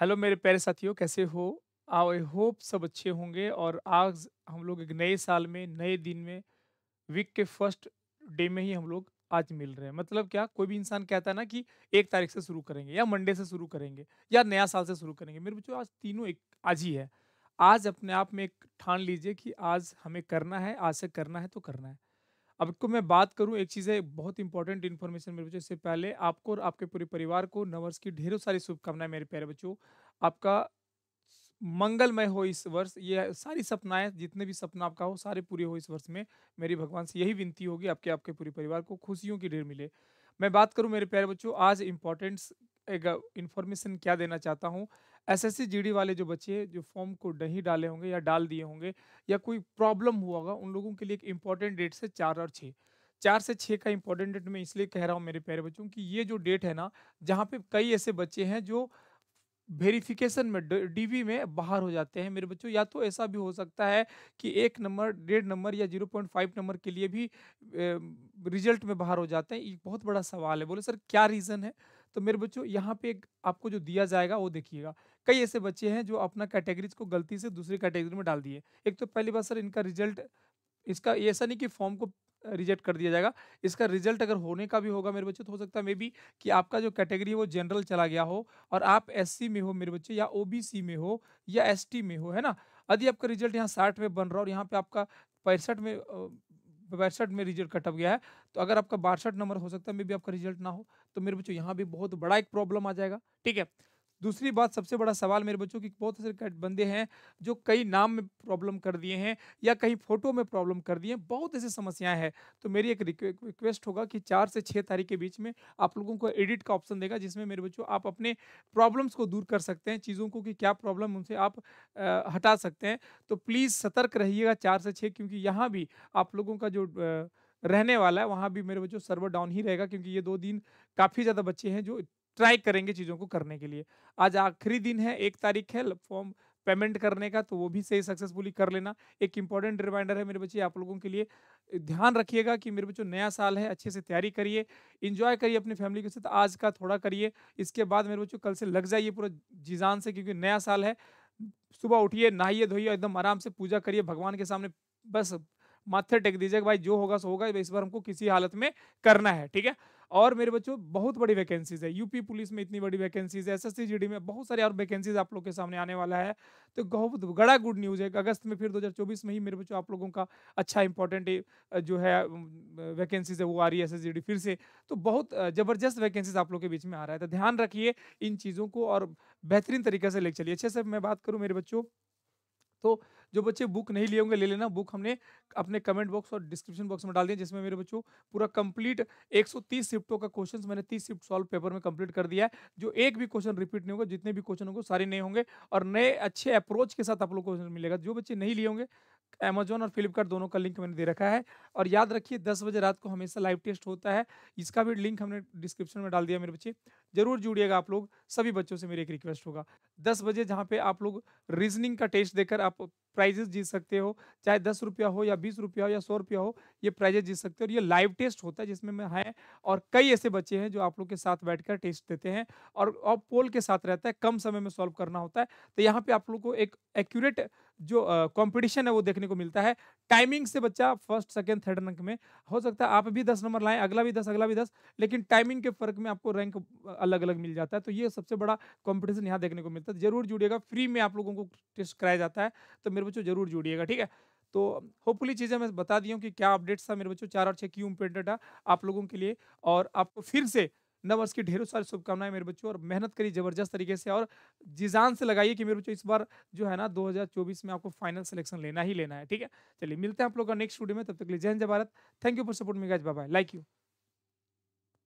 hello मेरे प्यारे साथियों कैसे हो आई होप सब अच्छे होंगे और आज हम लोग एक नए साल में नए दिन में वीक के फर्स्ट डे में ही हम लोग आज मिल रहे हैं मतलब क्या कोई भी इंसान कहता है ना कि एक तारीख से शुरू करेंगे या मंडे से शुरू करेंगे या नया साल से शुरू करेंगे मेरे बच्चों आज तीनों एक आज ही है आज अपने आप में एक ठान लीजिए कि आज हमें करना है आज से करना है तो करना है आपको मैं बात करूं एक चीज़ है बहुत इंपॉर्टेंट इन्फॉर्मेशन मेरे बच्चों से पहले आपको और आपके पूरे परिवार को नवर्स की ढेरों सारी शुभकामनाएं मेरे प्यारे बच्चों आपका मंगलमय हो इस वर्ष ये सारी सपनाएं जितने भी सपना आपका हो सारे पूरे हो इस वर्ष में मेरी भगवान से यही विनती होगी आपके आपके पूरे परिवार को खुशियों की ढेर मिले मैं बात करूँ मेरे प्यारे बच्चों आज इम्पोर्टेंट्स एक इन्फॉर्मेशन क्या देना चाहता हूँ एसएससी जीडी वाले जो बच्चे जो फॉर्म को नहीं डाले होंगे या डाल दिए होंगे या कोई प्रॉब्लम हुआ होगा उन लोगों के लिए एक इम्पॉर्टेंट डेट से चार और छः चार से छः का इम्पोर्टेंट डेट मैं इसलिए कह रहा हूँ मेरे प्यारे बच्चों कि ये जो डेट है ना जहाँ पे कई ऐसे बच्चे हैं जो वेरिफिकेशन में डीवी में बाहर हो जाते हैं मेरे बच्चों या तो ऐसा भी हो सकता है कि एक नंबर डेढ़ नंबर या जीरो पॉइंट फाइव नंबर के लिए भी रिजल्ट में बाहर हो जाते हैं ये बहुत बड़ा सवाल है बोले सर क्या रीज़न है तो मेरे बच्चों यहाँ पे एक आपको जो दिया जाएगा वो देखिएगा कई ऐसे बच्चे हैं जो अपना कैटेगरीज को गलती से दूसरी कैटेगरी में डाल दिए एक तो पहली बार सर इनका रिजल्ट इसका ऐसा नहीं कि फॉर्म को रिजेक्ट कर दिया जाएगा इसका रिजल्ट अगर होने का भी होगा मेरे बच्चे तो हो सकता है मे बी कि आपका जो कैटेगरी है वो जनरल चला गया हो और आप एससी में हो मेरे बच्चे या ओबीसी में हो या एसटी में हो है ना यदि आपका रिजल्ट यहाँ साठ में बन रहा हो और यहाँ पे आपका पैंसठ में पैंसठ में रिजल्ट कटअप गया है तो अगर आपका बासठ नंबर हो सकता है मे भी आपका रिजल्ट ना हो तो मेरे बच्चों यहाँ भी बहुत बड़ा एक प्रॉब्लम आ जाएगा ठीक है दूसरी बात सबसे बड़ा सवाल मेरे बच्चों की बहुत सारे बंदे हैं जो कई नाम में प्रॉब्लम कर दिए हैं या कहीं फोटो में प्रॉब्लम कर दिए हैं बहुत ऐसी समस्याएं हैं तो मेरी एक रिक्वेस्ट होगा कि चार से छः तारीख के बीच में आप लोगों को एडिट का ऑप्शन देगा जिसमें मेरे बच्चों आप अपने प्रॉब्लम्स को दूर कर सकते हैं चीज़ों को कि क्या प्रॉब्लम उनसे आप हटा सकते हैं तो प्लीज़ सतर्क रहिएगा चार से छः क्योंकि यहाँ भी आप लोगों का जो रहने वाला है वहाँ भी मेरे बच्चों सर्वर डाउन ही रहेगा क्योंकि ये दो दिन काफ़ी ज़्यादा बच्चे हैं जो ट्राई करेंगे चीज़ों को करने के लिए आज आखिरी दिन है एक तारीख है फॉर्म पेमेंट करने का तो वो भी सही सक्सेसफुली कर लेना एक इंपॉर्टेंट रिमाइंडर है मेरे बच्चे आप लोगों के लिए ध्यान रखिएगा कि मेरे बच्चों नया साल है अच्छे से तैयारी करिए इंजॉय करिए अपनी फैमिली के साथ आज का थोड़ा करिए इसके बाद मेरे बच्चों कल से लग जाइए पूरा जीजान से क्योंकि नया साल है सुबह उठिए नहाइए धोइए एकदम आराम से पूजा करिए भगवान के सामने बस माथे टेक दीजिए भाई जो होगा सो होगा इस बार हमको किसी हालत में करना है ठीक है और मेरे बच्चों बहुत बड़ी वैकेंसीज है यूपी पुलिस में इतनी बड़ी वैकेंसीज है एसएससी जीडी में बहुत सारी और वैकेंसीज आप लोग के सामने आने वाला है तो बहुत बड़ा गुड न्यूज़ है अगस्त में फिर 2024 में ही मेरे बच्चों आप लोगों का अच्छा इंपॉर्टेंट जो है वैकेंसीज है वो आ रही है एस फिर से तो बहुत ज़बरदस्त वैकेंसीज आप लोग के बीच में आ रहा है तो ध्यान रखिए इन चीज़ों को और बेहतरीन तरीके से ले चलिए अच्छे से मैं बात करूँ मेरे बच्चों तो जो बच्चे बुक नहीं लिए होंगे ले लेना बुक हमने अपने कमेंट बॉक्स और डिस्क्रिप्शन बॉक्स में डाल दिया जिसमें मेरे बच्चों पूरा कंप्लीट 130 शिफ्टों का क्वेश्चन मैंने 30 शिफ्ट सॉल्व पेपर में कंप्लीट कर दिया है जो एक भी क्वेश्चन रिपीट नहीं होगा जितने भी क्वेश्चन होंगे सारे नए होंगे और नए अच्छे अप्रोच के साथ आप लोग क्वेश्चन मिलेगा जो बच्चे नहीं लिए होंगे अमेजोन और फ्लिपकार्ट दोनों का लिंक मैंने दे रखा है और याद रखिए दस बजे रात को हमेशा लाइव टेस्ट होता है इसका भी लिंक हमने डिस्क्रिप्शन में डाल दिया मेरे बच्चे जरूर जुड़िएगा आप लोग सभी बच्चों से मेरी एक रिक्वेस्ट होगा दस बजे जहाँ पे आप लोग रीजनिंग का टेस्ट देकर आप प्राइजेस जीत सकते हो चाहे दस रुपया हो या बीस रुपया हो या सौ रुपया हो ये प्राइजेस जीत सकते हो और ये लाइव टेस्ट होता है जिसमें मैं हैं और कई ऐसे बच्चे हैं जो आप लोग के साथ बैठकर टेस्ट देते हैं और, अब पोल के साथ रहता है कम समय में सॉल्व करना होता है तो यहाँ पे आप लोग को एक एक्यूरेट जो कंपटीशन है वो देखने को मिलता है टाइमिंग से बच्चा फर्स्ट सेकेंड थर्ड रैंक में हो सकता है आप भी दस नंबर लाएं अगला भी दस अगला भी दस लेकिन टाइमिंग के फर्क में आपको रैंक अलग अलग मिल जाता है तो ये सबसे बड़ा कॉम्पिटिशन यहाँ देखने को मिलता है जरूर जुड़िएगा फ्री में आप लोगों को टेस्ट कराया जाता है तो मेरे मेरे बच्चों जरूर जुड़िएगा ठीक है तो होपफुली चीज़ें मैं बता दी हूँ कि क्या अपडेट्स था मेरे बच्चों चार और छः क्यों इम्पोर्टेंट था आप लोगों के लिए और आपको फिर से नव वर्ष की ढेरों सारी शुभकामनाएं मेरे बच्चों और मेहनत करिए जबरदस्त तरीके से और जिजान से लगाइए कि मेरे बच्चों इस बार जो है ना 2024 में आपको फाइनल सिलेक्शन लेना ही लेना है ठीक है चलिए मिलते हैं आप लोगों का नेक्स्ट वीडियो में तब तक के लिए जय Hind Bharat thank you for support me guys bye bye like you